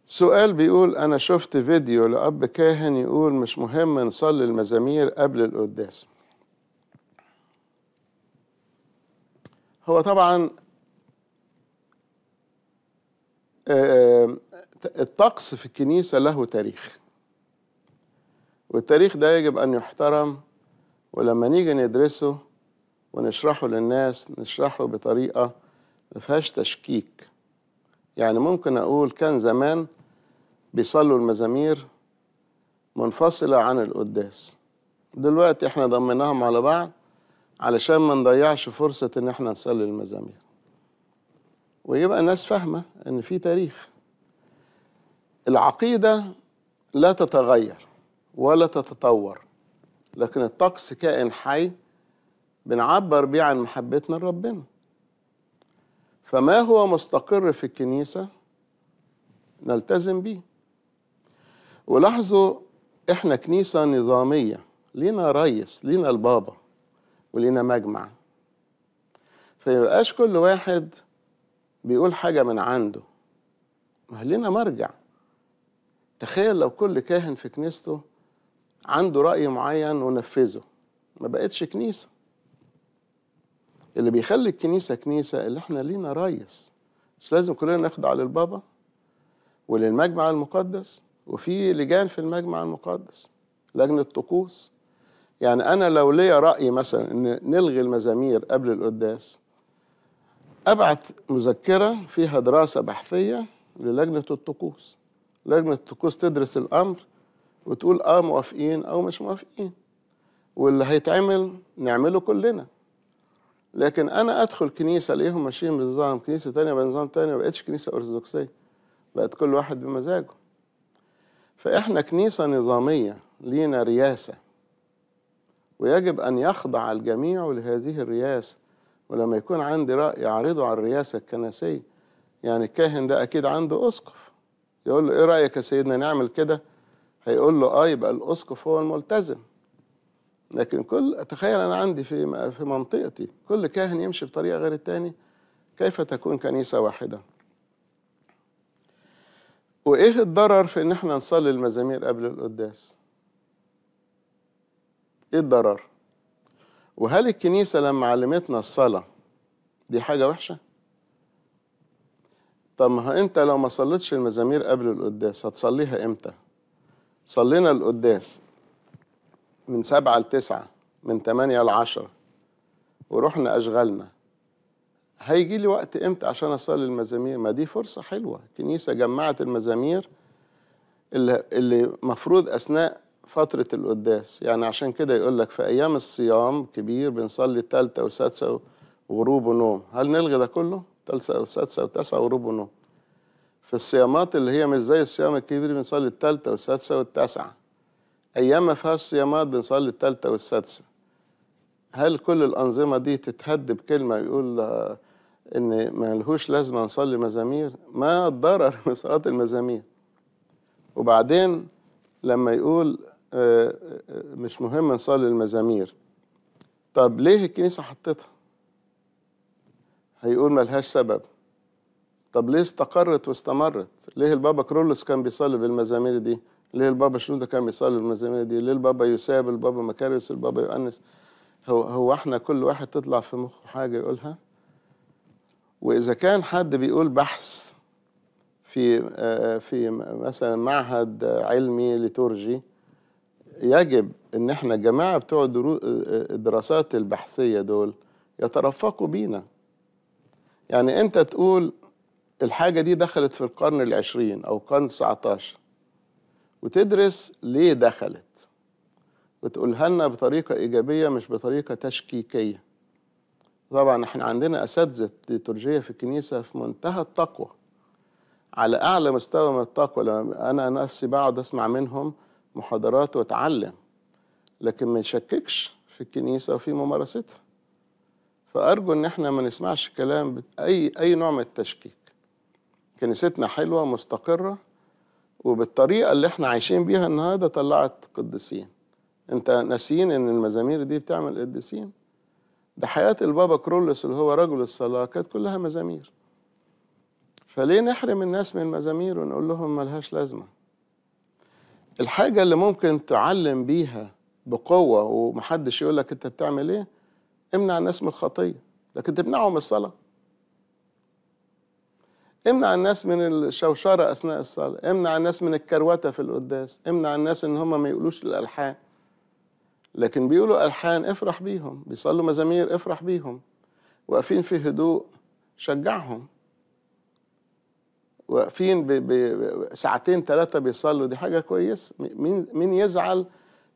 سؤال بيقول أنا شفت فيديو لأب كاهن يقول مش مهم نصلي المزامير قبل القداس هو طبعا آه، آه، الطقس في الكنيسة له تاريخ والتاريخ ده يجب أن يحترم ولما نيجي ندرسه ونشرحه للناس نشرحه بطريقة ما فيهاش تشكيك يعني ممكن أقول كان زمان بيصلوا المزامير منفصلة عن القداس دلوقتي احنا ضمناهم على بعض علشان ما نضيعش فرصة إن إحنا نصلي المزامير ويبقى الناس فاهمة إن في تاريخ العقيدة لا تتغير ولا تتطور لكن الطقس كائن حي بنعبر بيه عن محبتنا لربنا فما هو مستقر في الكنيسة نلتزم بيه ولاحظوا احنا كنيسة نظامية لينا ريس لينا البابا ولينا مجمع فيبقاش كل واحد بيقول حاجة من عنده ما لينا مرجع تخيل لو كل كاهن في كنيسته عنده رأي معين ونفذه ما بقتش كنيسة اللي بيخلي الكنيسة كنيسة اللي احنا لينا ريس مش لازم كلنا نخضع للبابا وللمجمع المقدس وفي لجان في المجمع المقدس لجنة طقوس يعني أنا لو ليا رأي مثلا إن نلغي المزامير قبل القداس أبعت مذكرة فيها دراسة بحثية للجنة الطقوس لجنة الطقوس تدرس الأمر وتقول آه موافقين أو مش موافقين واللي هيتعمل نعمله كلنا لكن أنا أدخل كنيسة ألاقيهم ماشيين بنظام كنيسة تانية بنظام تاني ما بقتش كنيسة أرثوذكسية بقت كل واحد بمزاجه فإحنا كنيسة نظامية لينا رياسة ويجب أن يخضع الجميع لهذه الرياسة ولما يكون عندي رأي أعرضه على الرياسة الكنسية يعني الكاهن ده أكيد عنده أسقف يقول له إيه رأيك يا سيدنا نعمل كده هيقول له آه يبقى الأسقف هو الملتزم لكن كل تخيل أنا عندي في في منطقتي كل كاهن يمشي بطريقة غير التاني كيف تكون كنيسة واحدة وإيه الضرر في إن إحنا نصلي المزامير قبل القداس ايه الضرر وهل الكنيسة لما علمتنا الصلاة دي حاجة وحشة طب ما انت لو ما صليتش المزامير قبل القداس هتصليها امتى صلينا القداس من سبعة لتسعة من تمانية لعشرة ورحنا أشغلنا هيجي لي وقت امتى عشان اصلي المزامير ما دي فرصه حلوه الكنيسه جمعت المزامير اللي اللي المفروض اثناء فترة القداس يعني عشان كده يقول لك في أيام الصيام كبير بنصلي تالتة وسادسة وغروب ونوم هل نلغي ده كله؟ تالتة وسادسة وتسعة وغروب ونوم في الصيامات اللي هي مش زي الصيام الكبير بنصلي التالتة والسادسة والتاسعة أيام ما فيهاش صيامات بنصلي التالتة والسادسة هل كل الأنظمة دي تتهد بكلمة يقول آه، إن ملهوش لازمة نصلي مزامير ما الضرر من صلاة المزامير وبعدين لما يقول آه، آه، آه، مش مهم نصلي المزامير طب ليه الكنيسة حطتها هيقول ملهاش سبب طب ليه استقرت واستمرت ليه البابا كرولس كان بيصلي بالمزامير دي ليه البابا شنودة كان بيصلي بالمزامير دي ليه البابا يساب البابا مكاريوس البابا يؤنس هو هو احنا كل واحد تطلع في مخه حاجة يقولها وإذا كان حد بيقول بحث في في مثلا معهد علمي لتورجي يجب ان احنا الجماعه بتوع الدراسات البحثيه دول يترفقوا بينا يعني انت تقول الحاجه دي دخلت في القرن العشرين او القرن 19 وتدرس ليه دخلت وتقولها لنا بطريقه ايجابيه مش بطريقه تشكيكيه طبعا احنا عندنا اساتذه ليتورجيه في الكنيسه في منتهى التقوى على اعلى مستوى من التقوى انا نفسي بقعد اسمع منهم محاضرات واتعلم لكن ما يشككش في الكنيسة وفي ممارستها فأرجو إن إحنا ما نسمعش كلام أي أي نوع من التشكيك كنيستنا حلوة مستقرة وبالطريقة اللي إحنا عايشين بيها النهاردة طلعت قديسين أنت ناسيين إن المزامير دي بتعمل قديسين ده حياة البابا كرولس اللي هو رجل الصلاة كانت كلها مزامير فليه نحرم الناس من المزامير ونقول لهم ملهاش لازمه الحاجة اللي ممكن تعلم بيها بقوة ومحدش يقول لك أنت بتعمل إيه امنع الناس من الخطية لكن تمنعهم من الصلاة امنع الناس من الشوشرة أثناء الصلاة امنع الناس من الكروتة في القداس امنع الناس إن هم ما يقولوش الألحان لكن بيقولوا ألحان افرح بيهم بيصلوا مزامير افرح بيهم واقفين في هدوء شجعهم واقفين ساعتين ثلاثة بيصلوا دي حاجة كويسة مين مين يزعل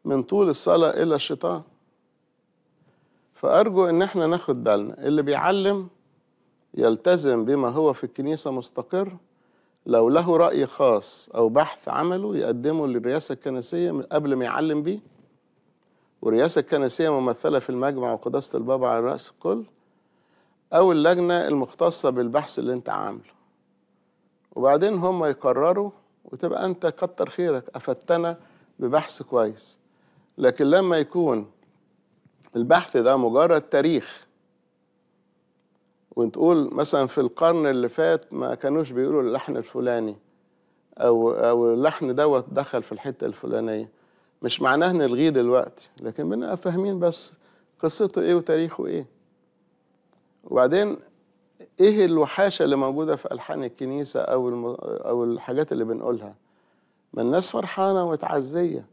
من طول الصلاة إلا الشيطان فأرجو إن احنا ناخد بالنا اللي بيعلم يلتزم بما هو في الكنيسة مستقر لو له رأي خاص أو بحث عمله يقدمه للرئاسة الكنسية قبل ما يعلم بيه والرئاسة الكنسية ممثلة في المجمع وقداسة البابا على رأس الكل أو اللجنة المختصة بالبحث اللي أنت عامله وبعدين هم يقرروا وتبقى انت كتر خيرك افدتنا ببحث كويس لكن لما يكون البحث ده مجرد تاريخ وتقول مثلا في القرن اللي فات ما كانوش بيقولوا اللحن الفلاني او او اللحن دوت دخل في الحته الفلانيه مش معناه نلغيه دلوقتي لكن بنبقى فاهمين بس قصته ايه وتاريخه ايه وبعدين ايه الوحاشه اللي موجوده في الحان الكنيسه او الم... او الحاجات اللي بنقولها ما الناس فرحانه ومتعزيه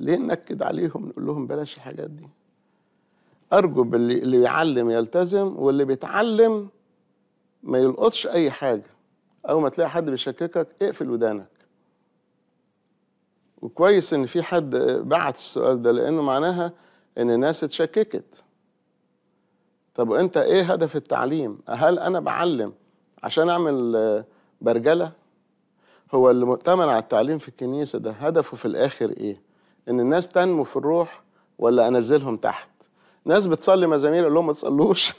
ليه ننكد عليهم نقول لهم بلاش الحاجات دي ارجو باللي اللي بيعلم يلتزم واللي بيتعلم ما يلقطش اي حاجه او ما تلاقي حد بيشككك اقفل ودانك وكويس ان في حد بعت السؤال ده لانه معناها ان الناس اتشككت طب وانت ايه هدف التعليم هل انا بعلم عشان اعمل آه، برجله هو اللي مؤتمن على التعليم في الكنيسه ده هدفه في الاخر ايه ان الناس تنمو في الروح ولا انزلهم تحت ناس بتصلي مزامير اللي هم ما تصلوش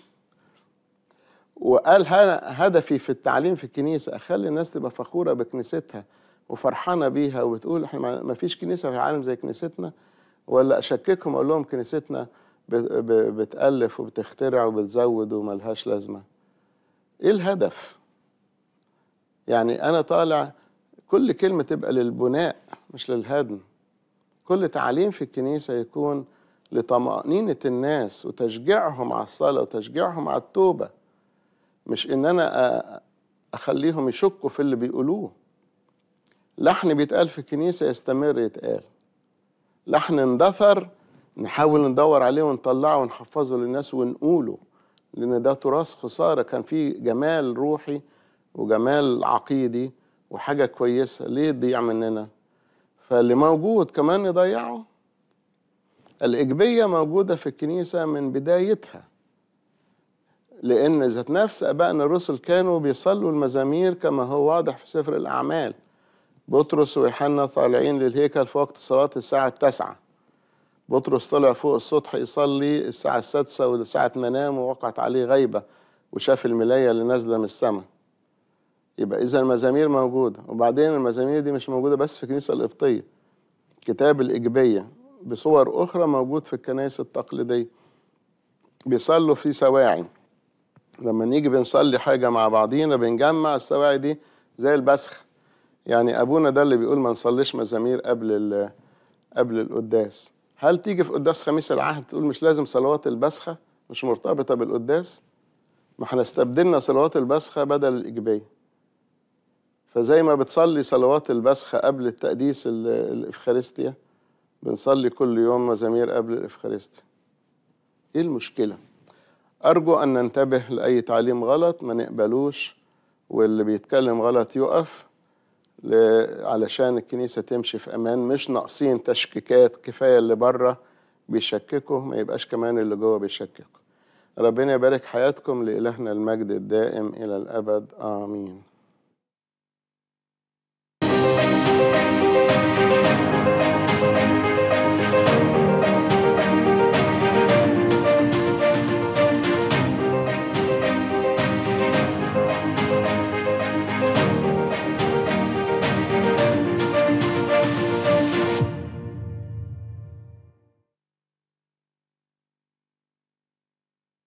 وقال هدفي في التعليم في الكنيسه اخلي الناس تبقى فخوره بكنيستها وفرحانه بيها وبتقول احنا ما فيش كنيسه في العالم زي كنيستنا ولا اشككهم اقول لهم كنيستنا بتألف وبتخترع وبتزود وملهاش لازمة إيه الهدف؟ يعني أنا طالع كل كلمة تبقى للبناء مش للهدم كل تعليم في الكنيسة يكون لطمأنينة الناس وتشجيعهم على الصلاة وتشجيعهم على التوبة مش إن أنا أخليهم يشكوا في اللي بيقولوه لحن بيتقال في الكنيسة يستمر يتقال لحن اندثر نحاول ندور عليه ونطلعه ونحفظه للناس ونقوله لأن ده تراث خسارة كان فيه جمال روحي وجمال عقيدي وحاجة كويسة ليه تضيع مننا فاللي موجود كمان يضيعه الإجبية موجودة في الكنيسة من بدايتها لأن ذات نفس أبائنا الرسل كانوا بيصلوا المزامير كما هو واضح في سفر الأعمال بطرس ويوحنا طالعين للهيكل في وقت صلاة الساعة التاسعة بطرس طلع فوق السطح يصلي الساعة السادسة والساعة منام ووقعت عليه غيبة وشاف الملاية اللي نازلة من السماء يبقى إذا المزامير موجودة وبعدين المزامير دي مش موجودة بس في الكنيسة القبطية كتاب الإجبية بصور أخرى موجود في الكنائس التقليدية بيصلوا في سواعي لما نيجي بنصلي حاجة مع بعضينا بنجمع السواعي دي زي البسخ يعني أبونا ده اللي بيقول ما نصليش مزامير قبل قبل القداس هل تيجي في قداس خميس العهد تقول مش لازم صلوات البسخة مش مرتبطة بالقداس ما احنا استبدلنا صلوات البسخة بدل الإجبية فزي ما بتصلي صلوات البسخة قبل التقديس الإفخارستيا بنصلي كل يوم مزامير قبل الإفخارستيا إيه المشكلة؟ أرجو أن ننتبه لأي تعليم غلط ما نقبلوش واللي بيتكلم غلط يقف علشان الكنيسه تمشي في امان مش ناقصين تشكيكات كفايه اللي بره بيشككوا ما يبقاش كمان اللي جوه بيشككوا ربنا يبارك حياتكم لإلهنا المجد الدائم إلى الأبد آمين